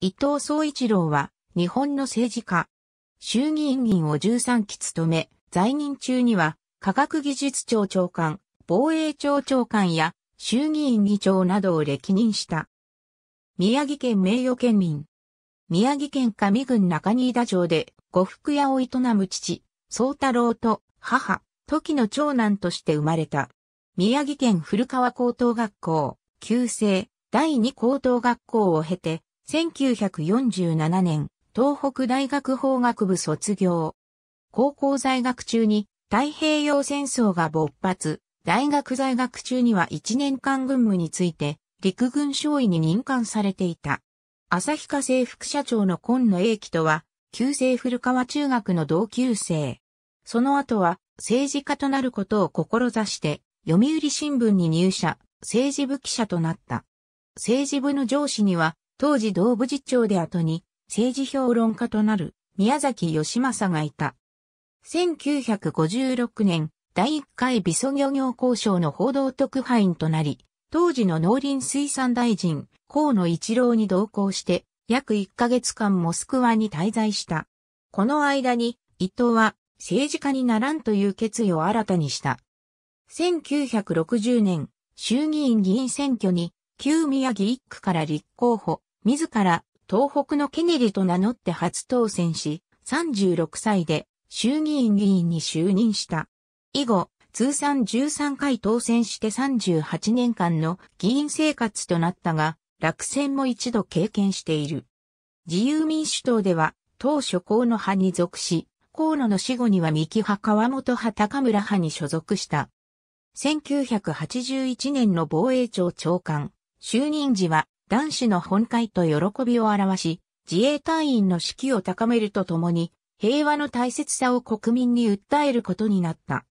伊藤総一郎は、日本の政治家。衆議院議員を13期務め、在任中には、科学技術庁長官、防衛庁長官や、衆議院議長などを歴任した。宮城県名誉県民。宮城県上郡中新田町で、呉服屋を営む父、総太郎と母、時の長男として生まれた。宮城県古川高等学校、旧制、第二高等学校を経て、1947年、東北大学法学部卒業。高校在学中に太平洋戦争が勃発。大学在学中には1年間軍務について陸軍少尉に任官されていた。旭化政副社長の今野英樹とは、旧制古川中学の同級生。その後は政治家となることを志して、読売新聞に入社、政治部記者となった。政治部の上司には、当時同部次長で後に政治評論家となる宮崎義政がいた。1956年、第1回美ソ漁業交渉の報道特派員となり、当時の農林水産大臣、河野一郎に同行して、約1ヶ月間モスクワに滞在した。この間に、伊藤は政治家にならんという決意を新たにした。1960年、衆議院議員選挙に、旧宮城一区から立候補。自ら東北のケネディと名乗って初当選し、36歳で衆議院議員に就任した。以後、通算13回当選して38年間の議員生活となったが、落選も一度経験している。自由民主党では、当初河野派に属し、河野の死後には三木派川本派高村派に所属した。1981年の防衛庁長官、就任時は男子の本会と喜びを表し、自衛隊員の士気を高めるとともに、平和の大切さを国民に訴えることになった。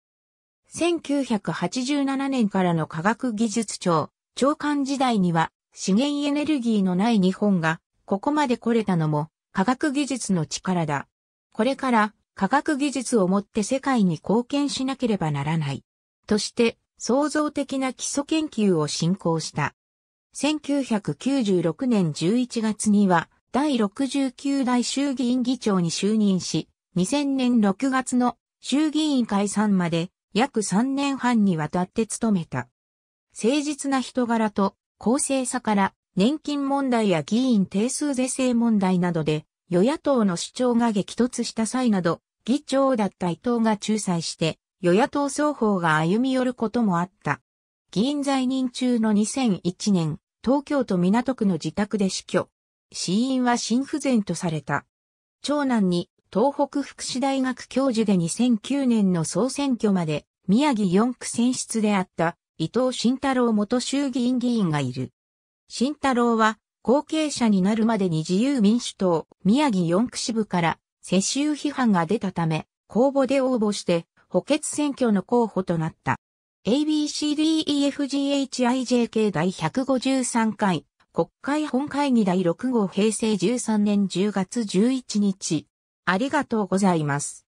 1987年からの科学技術庁、長官時代には、資源エネルギーのない日本が、ここまで来れたのも、科学技術の力だ。これから、科学技術をもって世界に貢献しなければならない。として、創造的な基礎研究を進行した。1996年11月には第69代衆議院議長に就任し、2000年6月の衆議院解散まで約3年半にわたって務めた。誠実な人柄と公正さから年金問題や議員定数是正問題などで与野党の主張が激突した際など議長だった伊藤が仲裁して与野党双方が歩み寄ることもあった。議員在任中の2001年、東京都港区の自宅で死去。死因は心不全とされた。長男に東北福祉大学教授で2009年の総選挙まで宮城4区選出であった伊藤慎太郎元衆議院議員がいる。慎太郎は後継者になるまでに自由民主党宮城4区支部から世襲批判が出たため公募で応募して補欠選挙の候補となった。ABCDEFGHIJK 第153回国会本会議第6号平成13年10月11日。ありがとうございます。